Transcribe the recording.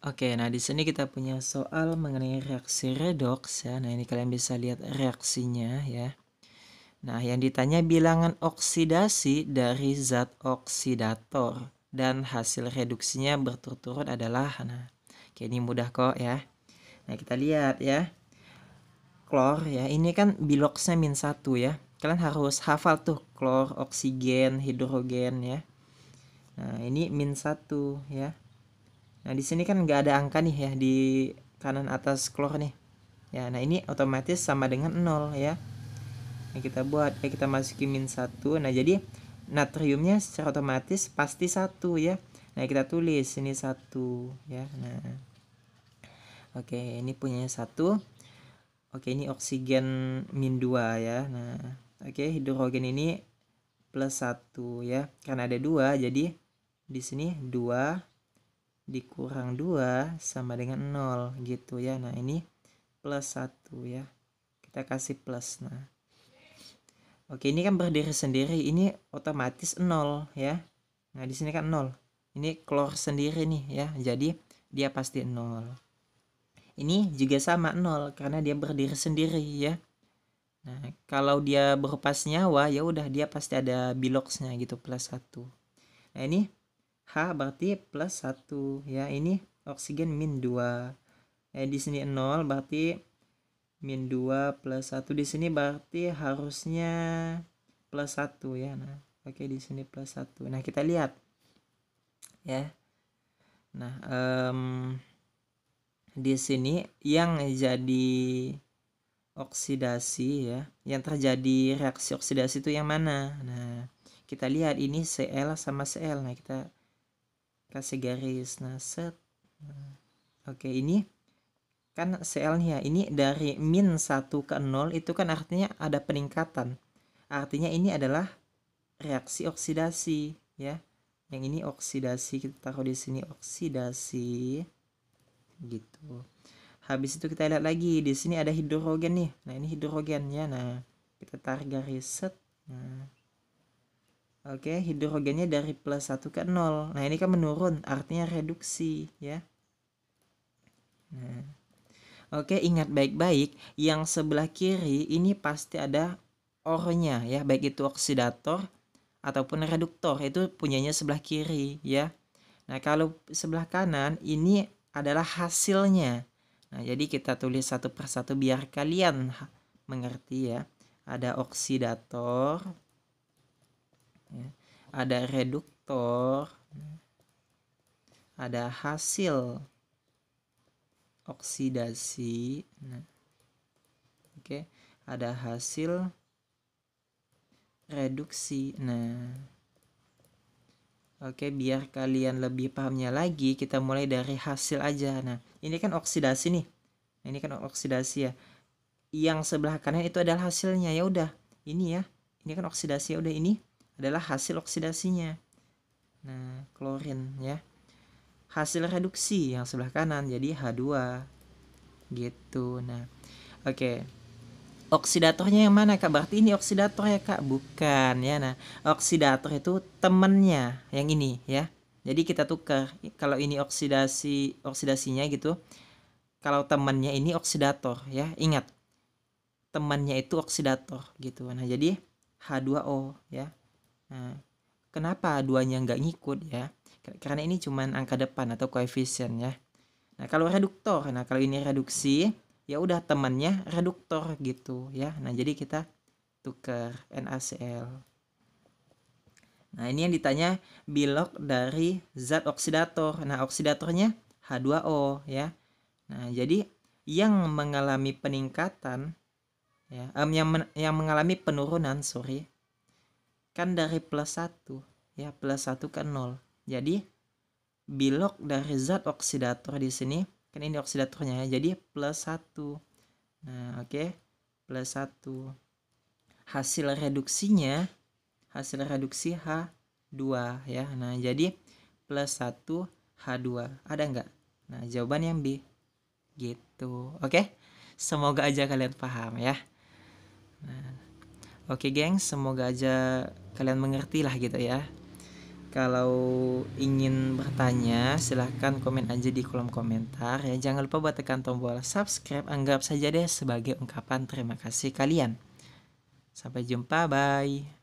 Oke, nah di sini kita punya soal mengenai reaksi redoks ya. Nah, ini kalian bisa lihat reaksinya ya. Nah, yang ditanya bilangan oksidasi dari zat oksidator dan hasil reduksinya berturut-turut adalah nah, Oke, ini mudah kok ya. Nah, kita lihat ya. Klor ya, ini kan biloksnya min satu ya. Kalian harus hafal tuh klor, oksigen, hidrogen ya. Nah, ini min satu ya. Nah, di sini kan nggak ada angka nih ya di kanan atas keluar nih. Ya, nah ini otomatis sama dengan 0 ya. Nah, kita buat ya kita masukin min 1. Nah, jadi natriumnya secara otomatis pasti satu ya. Nah, kita tulis ini satu ya. Nah. Oke, ini punya satu Oke, ini oksigen min 2 ya. Nah, oke hidrogen ini plus satu ya. Karena ada dua jadi di sini 2 dikurang 2 sama dengan 0 gitu ya. Nah ini plus 1 ya. Kita kasih plus. Nah. Oke ini kan berdiri sendiri ini otomatis 0 ya. Nah di sini kan 0. Ini keluar sendiri nih ya. Jadi dia pasti 0. Ini juga sama 0 karena dia berdiri sendiri ya. Nah, kalau dia berupa senyawa ya udah dia pasti ada biloksnya gitu plus 1. Nah, ini H berarti plus 1 ya ini oksigen min 2 eh, di sini 0 berarti min 2 plus 1 di sini berarti harusnya plus 1 ya nah oke di sini plus 1 nah kita lihat ya nah um, di sini yang jadi oksidasi ya yang terjadi reaksi oksidasi itu yang mana nah kita lihat ini Cl sama Cl nah kita kasih garis nah set nah, oke okay, ini kan CL nya ini dari min 1 ke 0 itu kan artinya ada peningkatan artinya ini adalah reaksi oksidasi ya yang ini oksidasi kita taruh di sini oksidasi gitu habis itu kita lihat lagi di sini ada hidrogen nih nah ini hidrogennya nah kita tarik garis set nah Oke, hidrogennya dari plus 1 ke 0. Nah, ini kan menurun, artinya reduksi, ya. Nah. Oke, ingat baik-baik, yang sebelah kiri ini pasti ada ornya ya, baik itu oksidator ataupun reduktor, itu punyanya sebelah kiri, ya. Nah, kalau sebelah kanan ini adalah hasilnya. Nah, jadi kita tulis satu persatu biar kalian mengerti ya. Ada oksidator, ada reduktor, ada hasil oksidasi. Nah, Oke, okay. ada hasil reduksi. Nah, oke, okay, biar kalian lebih pahamnya lagi, kita mulai dari hasil aja. Nah, ini kan oksidasi nih. Ini kan oksidasi ya. Yang sebelah kanan itu adalah hasilnya. Ya udah, ini ya. Ini kan oksidasi ya udah ini adalah hasil oksidasinya. Nah, klorin ya. Hasil reduksi yang sebelah kanan jadi H2. Gitu. Nah, oke. Okay. Oksidatornya yang mana Kak? Berarti ini oksidator ya Kak? Bukan ya. Nah, oksidator itu temennya yang ini ya. Jadi kita tukar. Kalau ini oksidasi oksidasinya gitu. Kalau temannya ini oksidator ya. Ingat. Temannya itu oksidator gitu. Nah, jadi H2O ya kenapa duanya nggak ngikut ya? Karena ini cuma angka depan atau koefisien ya. Nah, kalau reduktor, nah kalau ini reduksi, ya udah temannya reduktor gitu ya. Nah, jadi kita tukar NaCl. Nah, ini yang ditanya bilok dari zat oksidator. Nah, oksidatornya H2O ya. Nah, jadi yang mengalami peningkatan ya, um, yang men yang mengalami penurunan, sorry, kan dari plus 1 ya plus 1 kan 0 jadi bilok dari zat oksidator di sini kan ini oksidatornya ya jadi plus 1 nah oke okay. plus 1 hasil reduksinya hasil reduksi H2 ya nah jadi plus 1 H2 ada nggak nah jawaban yang B gitu oke okay? semoga aja kalian paham ya Oke geng, semoga aja kalian mengerti lah gitu ya. Kalau ingin bertanya, silahkan komen aja di kolom komentar ya. Jangan lupa buat tekan tombol subscribe, anggap saja deh sebagai ungkapan terima kasih kalian. Sampai jumpa, bye.